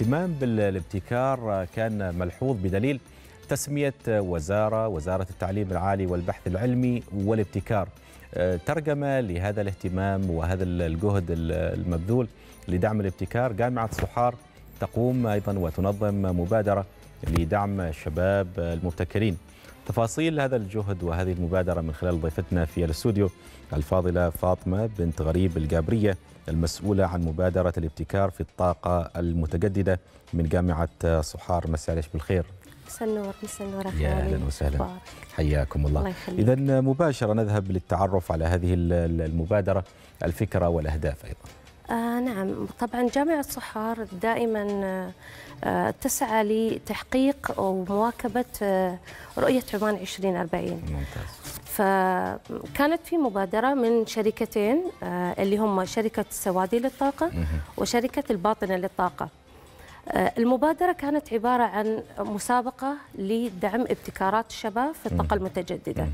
الاهتمام بالابتكار كان ملحوظ بدليل تسمية وزارة وزارة التعليم العالي والبحث العلمي والابتكار آه، ترجمة لهذا الاهتمام وهذا الجهد المبذول لدعم الابتكار جامعة صحار تقوم أيضا وتنظم مبادرة لدعم الشباب المبتكرين تفاصيل هذا الجهد وهذه المبادرة من خلال ضيفتنا في الاستوديو الفاضلة فاطمة بنت غريب الجابرية المسؤولة عن مبادرة الابتكار في الطاقة المتجددة من جامعة صحار مساء عليك بالخير مساء النور مساء النور يا اهلا وسهلا حياكم الله, الله اذا مباشره نذهب للتعرف على هذه المبادره الفكره والاهداف ايضا آه نعم طبعا جامعة صحار دائما آه تسعى لتحقيق ومواكبة آه رؤية عمان 2040 ممتاز فكانت في مبادرة من شركتين آه، اللي هم شركة السوادي للطاقة وشركة الباطنة للطاقة آه، المبادرة كانت عبارة عن مسابقة لدعم ابتكارات الشباب في الطاقة المتجددة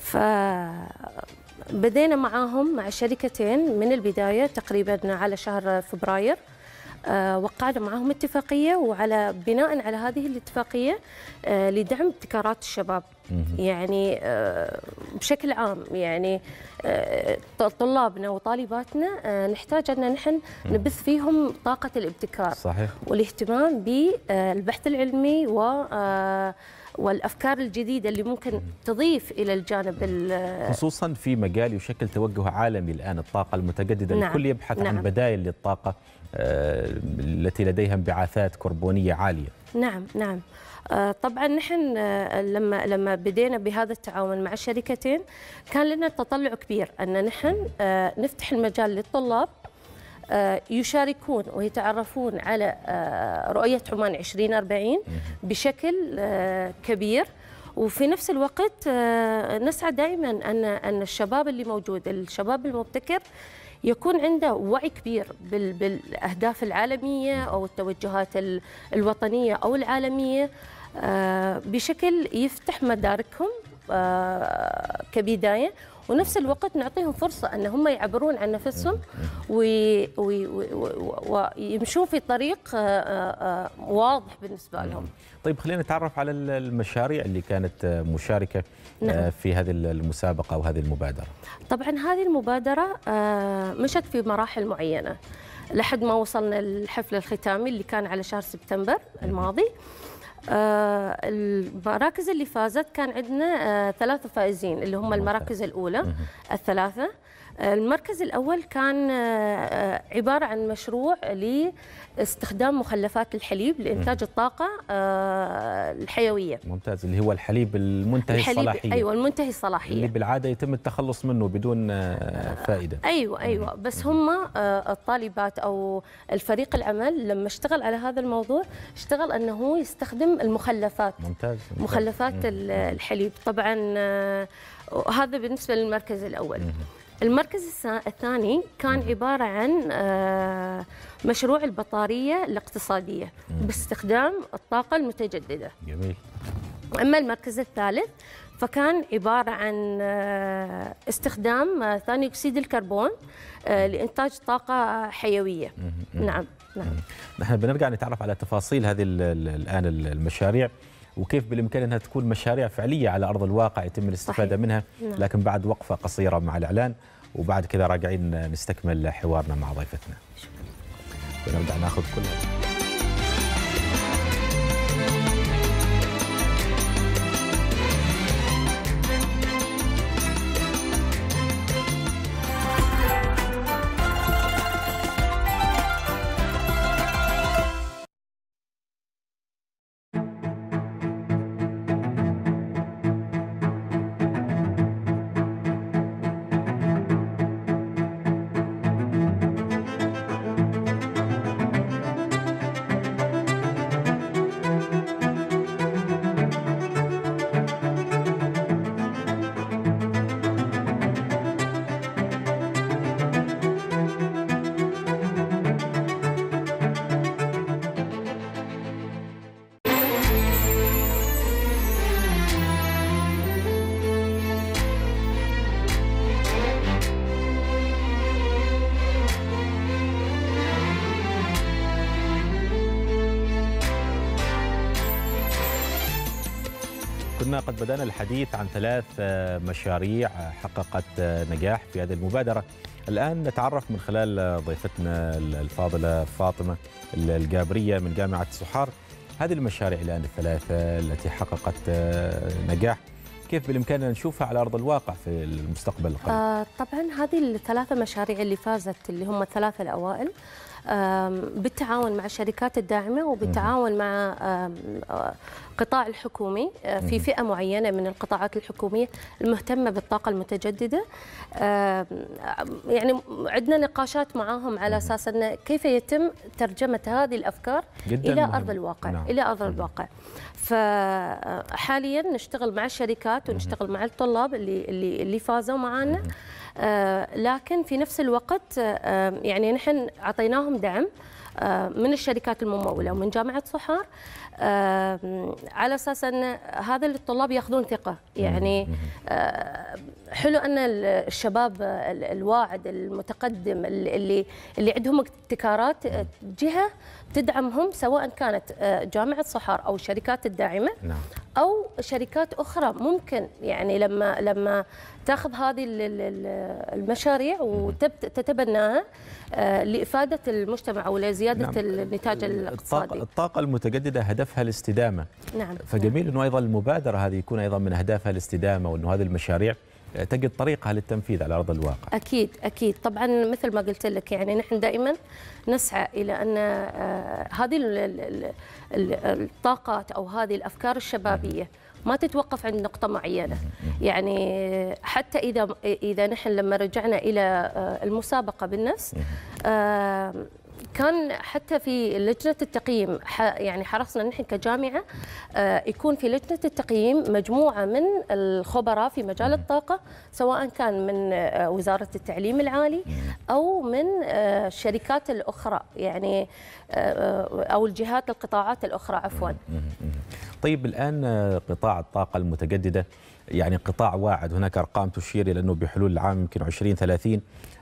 فبدينا معاهم مع الشركتين من البداية تقريبا على شهر فبراير آه، وقعنا معهم اتفاقية وعلى بناء على هذه الاتفاقية لدعم ابتكارات الشباب يعني آه، بشكل عام يعني آه، طلابنا وطالباتنا آه، نحتاج ان نحن نبث فيهم طاقه الابتكار صحيح. والاهتمام بالبحث العلمي و والافكار الجديده اللي ممكن تضيف الى الجانب خصوصا في مجال يشكل توجه عالمي الان الطاقه المتجدده نعم. الكل يبحث نعم. عن بدائل للطاقه آه، التي لديها انبعاثات كربونيه عاليه نعم نعم آه، طبعا نحن آه، لما لما بدينا بهذا التعاون مع الشركتين كان لنا تطلع كبير ان نحن نفتح المجال للطلاب يشاركون ويتعرفون على رؤية عمان 2040 بشكل كبير وفي نفس الوقت نسعى دائما أن أن الشباب اللي موجود الشباب المبتكر يكون عنده وعي كبير بالاهداف العالميه او التوجهات الوطنيه او العالميه آه، بشكل يفتح مداركهم آه، كبدايه ونفس الوقت نعطيهم فرصه ان هم يعبرون عن نفسهم ويمشون في طريق آه، آه، واضح بالنسبه لهم. طيب خلينا نتعرف على المشاريع اللي كانت آه، مشاركه نعم. في هذه المسابقه وهذه المبادره. طبعا هذه المبادره مشت في مراحل معينه لحد ما وصلنا للحفل الختامي اللي كان على شهر سبتمبر الماضي. مم. آه، المراكز اللي فازت كان عندنا آه، ثلاثة فائزين اللي هم المراكز الأولى الثلاثة المركز الأول كان آه، آه، عبارة عن مشروع لاستخدام مخلفات الحليب لإنتاج الطاقة آه، الحيوية ممتاز اللي هو الحليب المنتهي الحليب الصلاحية أيوة المنتهي الصلاحية اللي بالعادة يتم التخلص منه بدون فائدة أيوة أيوة بس هم الطالبات أو الفريق العمل لما اشتغل على هذا الموضوع اشتغل أنه يستخدم المخلفات ممتاز, ممتاز. مخلفات الحليب طبعا هذا بالنسبة للمركز الأول المركز الثاني كان عبارة عن آه، مشروع البطارية الاقتصادية باستخدام الطاقة المتجددة جميل أما المركز الثالث فكان عبارة عن آه، استخدام آه، ثاني أكسيد الكربون لإنتاج طاقة حيوية نعم نعم نحن بنرجع نتعرف على تفاصيل هذه الآن المشاريع وكيف بالإمكان أنها تكون مشاريع فعلية على أرض الواقع يتم الاستفادة صحيح. منها نعم. لكن بعد وقفة قصيرة مع الإعلان وبعد كذا راجعين نستكمل حوارنا مع ضيفتنا شكرا ونبدا ناخذ كل كلها قد بدأنا الحديث عن ثلاث آه، مشاريع آه، حققت آه، نجاح في هذه المبادرة الآن نتعرف من خلال ضيفتنا الفاضلة فاطمة الجابرية من جامعة صحار هذه المشاريع الآن الثلاثة التي حققت نجاح كيف بالإمكان نشوفها على أرض الواقع في المستقبل القريب؟ آه طبعا هذه الثلاثة مشاريع اللي فازت اللي هم الثلاثة الأوائل بالتعاون مع الشركات الداعمه وبالتعاون مع القطاع الحكومي في فئه معينه من القطاعات الحكوميه المهتمه بالطاقه المتجدده يعني عندنا نقاشات معاهم على اساس ان كيف يتم ترجمه هذه الافكار الى ارض الواقع نعم. الى ارض الواقع فحاليا نشتغل مع الشركات ونشتغل مع الطلاب اللي اللي اللي فازوا معنا لكن في نفس الوقت يعني نحن اعطيناهم لهم دعم آه، من الشركات المموله ومن جامعه صحار آه، على اساس ان هذا الطلاب ياخذون ثقه يعني حلو ان الشباب الواعد المتقدم اللي اللي عندهم ابتكارات آه، جهه تدعمهم سواء كانت آه، جامعه صحار او الشركات الداعمه نعم. او شركات اخرى ممكن يعني لما لما تاخذ هذه المشاريع وتتبناها آه، لافاده المجتمع ولزياده نعم. النتاج الاقتصادي الطاقه المتجدده هدفها الاستدامه نعم فجميل نعم. انه ايضا المبادره هذه يكون ايضا من اهدافها الاستدامه وانه هذه المشاريع تجد طريقها للتنفيذ على ارض الواقع. اكيد اكيد طبعا مثل ما قلت لك يعني نحن دائما نسعى الى ان آه، هذه الطاقات او هذه الافكار الشبابيه ما تتوقف عند نقطة معينة يعني حتى إذا إذا نحن لما رجعنا إلى آه، المسابقة بالنفس كان حتى في لجنه التقييم يعني حرصنا نحن كجامعه آه، يكون في لجنه التقييم مجموعه من الخبراء في مجال الطاقه سواء كان من آه، وزاره التعليم العالي او من الشركات آه، الاخرى يعني او الجهات القطاعات الاخرى عفوا. طيب الان قطاع الطاقه المتجدده يعني قطاع واعد هناك أرقام تشير إلى أنه بحلول العام يمكن 20 30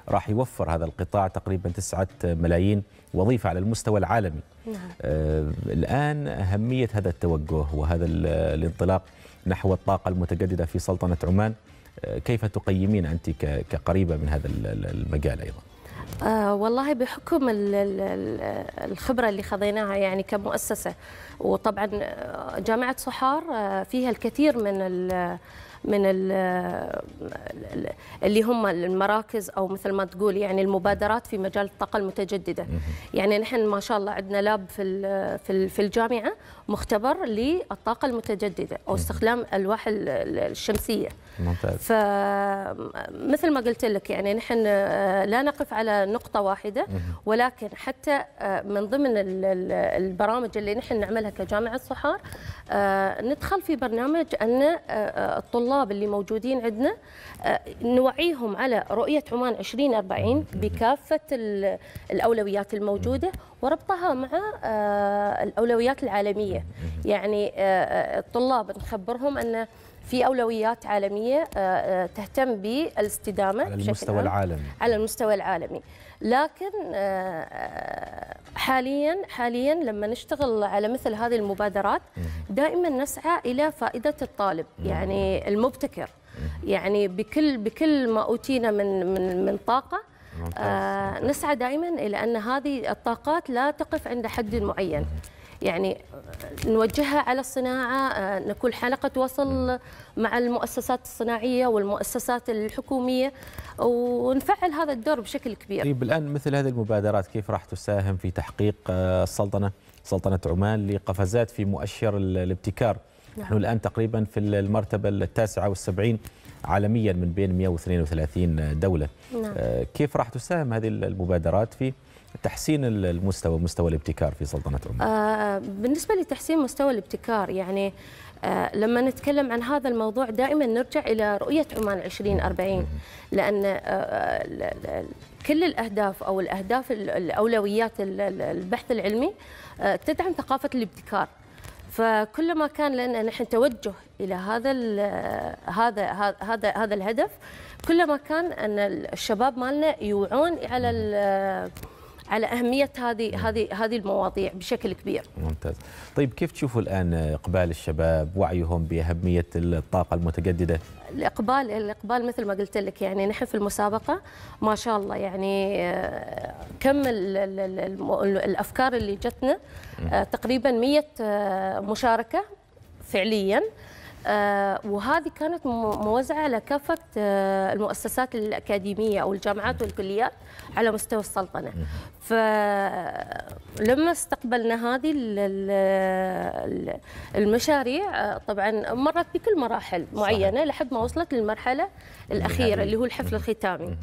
راح يوفر هذا القطاع تقريبا 9 ملايين وظيفة على المستوى العالمي نعم. آه الآن أهمية هذا التوجه وهذا الانطلاق نحو الطاقة المتجددة في سلطنة عمان آه، كيف تقيمين أنت كقريبة من هذا المجال أيضا آه والله بحكم الخبرة اللي خذيناها يعني كمؤسسة وطبعا آه، جامعة صحار آه، فيها الكثير من الـ من الـ اللي هم المراكز او مثل ما تقول يعني المبادرات في مجال الطاقه المتجدده يعني نحن ما شاء الله عندنا لاب في في الجامعه مختبر للطاقه المتجدده او استخدام الواح الشمسيه ممتاز فمثل ما قلت لك يعني نحن آه، لا نقف على نقطة واحدة ولكن حتى آه، من ضمن البرامج اللي نحن نعملها كجامعة صحار آه، ندخل في برنامج أن الطلاب اللي موجودين عندنا نوعيهم على رؤية عمان 2040 بكافة الأولويات الموجودة وربطها مع الأولويات العالمية يعني الطلاب نخبرهم أنه في اولويات عالميه آه، آه، تهتم بالاستدامه على المستوى العالمي على المستوى العالمي لكن آه، حاليا حاليا لما نشتغل على مثل هذه المبادرات دائما نسعى الى فائده الطالب يعني المبتكر يعني بكل بكل ما اوتينا من من من طاقه ممتاز. نسعى دائما الى ان هذه الطاقات لا تقف عند حد معين يعني نوجهها على الصناعة آه، نكون حلقة وصل مع المؤسسات الصناعية والمؤسسات الحكومية ونفعل هذا الدور بشكل كبير طيب الآن مثل هذه المبادرات كيف راح تساهم في تحقيق آه، السلطنة سلطنة عمان لقفزات في مؤشر الابتكار نعم. نحن الآن تقريبا في المرتبة التاسعة والسبعين عالميا من بين 132 دولة نعم. آه، كيف راح تساهم هذه المبادرات في تحسين المستوى مستوى الابتكار في سلطنة عمان آه،, آه بالنسبة لتحسين مستوى الابتكار يعني آه لما نتكلم عن هذا الموضوع دائما نرجع إلى رؤية عمان 2040 لأن آه،, آه كل الأهداف أو الأهداف الأولويات البحث العلمي آه، تدعم ثقافة الابتكار فكلما كان لنا نحن توجه الى هذا هذا هذا هذا الهدف كلما كان ان الشباب مالنا يوعون على على اهميه هذه نعم. هذه هذه المواضيع بشكل كبير. ممتاز. طيب كيف تشوفوا الان اقبال الشباب وعيهم باهميه الطاقه المتجدده؟ الاقبال الاقبال مثل ما قلت لك يعني نحن في المسابقه ما شاء الله يعني آه، كم الافكار اللي جتنا آه، تقريبا 100 آه، مشاركه فعليا آه، وهذه كانت موزعه على كافه آه، المؤسسات الاكاديميه او الجامعات والكليات على مستوى السلطنه فلما استقبلنا هذه المشاريع آه، طبعا مرت بكل مراحل معينه لحد ما وصلت للمرحله الاخيره اللي هو الحفل الختامي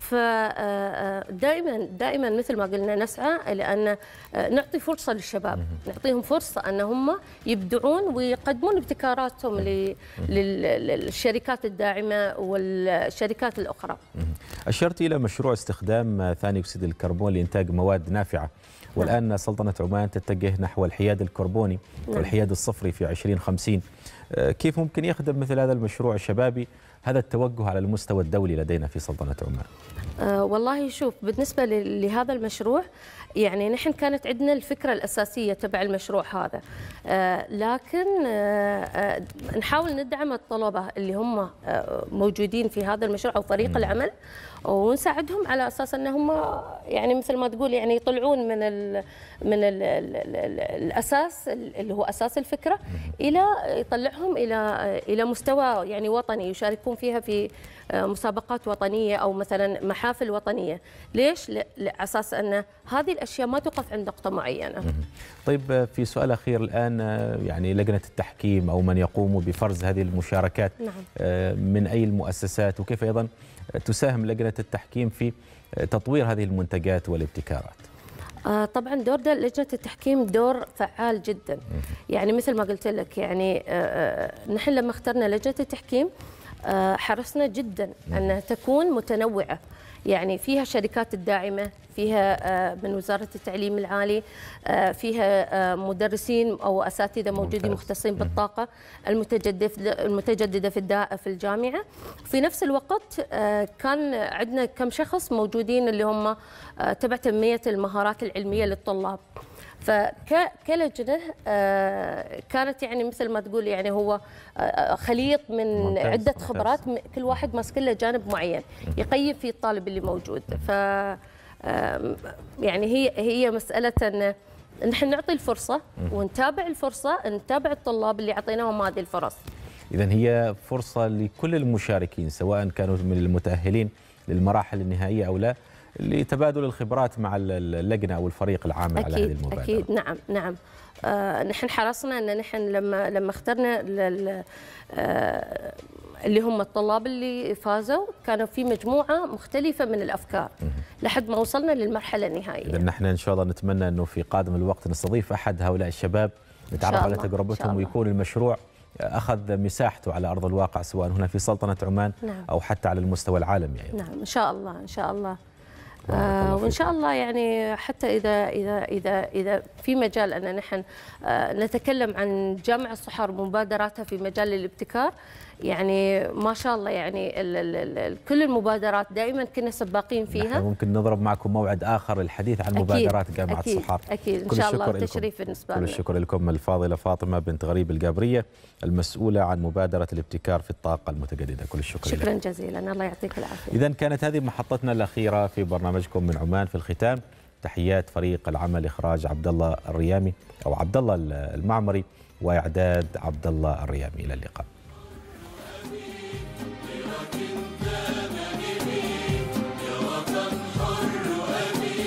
فدائما آه، آه، دائما مثل ما قلنا نسعى لان آه، نعطي فرصه للشباب نعطيهم فرصه ان هم يبدعون ويقدمون ابتكاراتهم للشركات الداعمه والشركات الاخرى. اشرت الى مشروع استخدام ثاني اكسيد الكربون لانتاج مواد نافعه نعم. والآن سلطنة عمان تتجه نحو الحياد الكربوني نعم. والحياد الصفري في 2050 آه، كيف ممكن يخدم مثل هذا المشروع الشبابي هذا التوجه على المستوى الدولي لدينا في سلطنة عمان آه والله شوف بالنسبة لهذا المشروع يعني نحن كانت عندنا الفكرة الأساسية تبع المشروع هذا آه لكن آه, آه، نحاول ندعم الطلبة اللي هم آه، موجودين في هذا المشروع أو فريق م. نعم. العمل ونساعدهم على أساس أن هم يعني مثل ما تقول يعني يطلعون من من ال ال الاساس اللي هو اساس الفكره الى يطلعهم الى الى مستوى يعني وطني يشاركون فيها في آه، مسابقات وطنيه او مثلا محافل وطنيه، ليش؟ على اساس ان هذه الاشياء ما توقف عند نقطه معينه. طيب آه، في سؤال اخير الان آه، يعني لجنه التحكيم او من يقوم بفرز هذه المشاركات نعم. من اي المؤسسات وكيف ايضا تساهم لجنه التحكيم في تطوير هذه المنتجات والابتكارات؟ آه، طبعا دور ده لجنه التحكيم دور فعال جدا يعني مثل ما قلت لك يعني آه، آه، نحن لما اخترنا لجنه التحكيم آه، حرصنا جدا نعم. أن تكون متنوعة يعني فيها شركات الداعمة فيها آه، من وزارة التعليم العالي آه، فيها مدرسين أو أساتذة موجودين مختصين نعم. بالطاقة المتجددة في في الجامعة في نفس الوقت كان عندنا كم شخص موجودين اللي هم تبع تنمية المهارات العلمية للطلاب فكلجنه آه، كانت يعني مثل ما تقول يعني هو آه، خليط من عده خبرات كل واحد ماسك له جانب معين يقيم فيه الطالب اللي موجود ف يعني هي هي مساله ان نحن نعطي الفرصه ونتابع الفرصه نتابع الطلاب اللي اعطيناهم هذه الفرص اذا هي فرصه لكل المشاركين سواء كانوا من المتاهلين للمراحل النهائيه او لا لتبادل الخبرات مع اللجنه او الفريق العامل على هذه المبادره اكيد نعم نعم آه نحن حرصنا ان نحن لما لما اخترنا آه، اللي هم الطلاب اللي فازوا كانوا في مجموعه مختلفه من الافكار لحد ما وصلنا للمرحله النهائيه اذا نحن ان شاء الله نتمنى انه في قادم الوقت نستضيف احد هؤلاء الشباب نتعرف على تجربتهم ويكون المشروع اخذ مساحته على ارض الواقع سواء هنا في سلطنه عمان نعم. او حتى على المستوى العالمي ايضا نعم ان شاء الله ان شاء الله آه وان شاء الله يعني حتى اذا اذا اذا اذا في مجال ان نحن آه نتكلم عن جمع الصحر ومبادراتها في مجال الابتكار يعني ما شاء الله يعني الـ الـ الـ كل المبادرات دائما كنا سباقين فيها ممكن نضرب معكم موعد اخر للحديث عن مبادرات جامعه أكيد الصحار اكيد ان شاء الله تشريف بالنسبه كل الشكر لكم الفاضله فاطمه بنت غريب الجابريه المسؤوله عن مبادره الابتكار في الطاقه المتجدده كل الشكر شكرا لك. جزيلا الله يعطيك العافيه اذا كانت هذه محطتنا الاخيره في برنامجكم من عمان في الختام تحيات فريق العمل اخراج عبد الله الريامي او عبد الله المعمري واعداد عبد الله الريامي الى اللقاء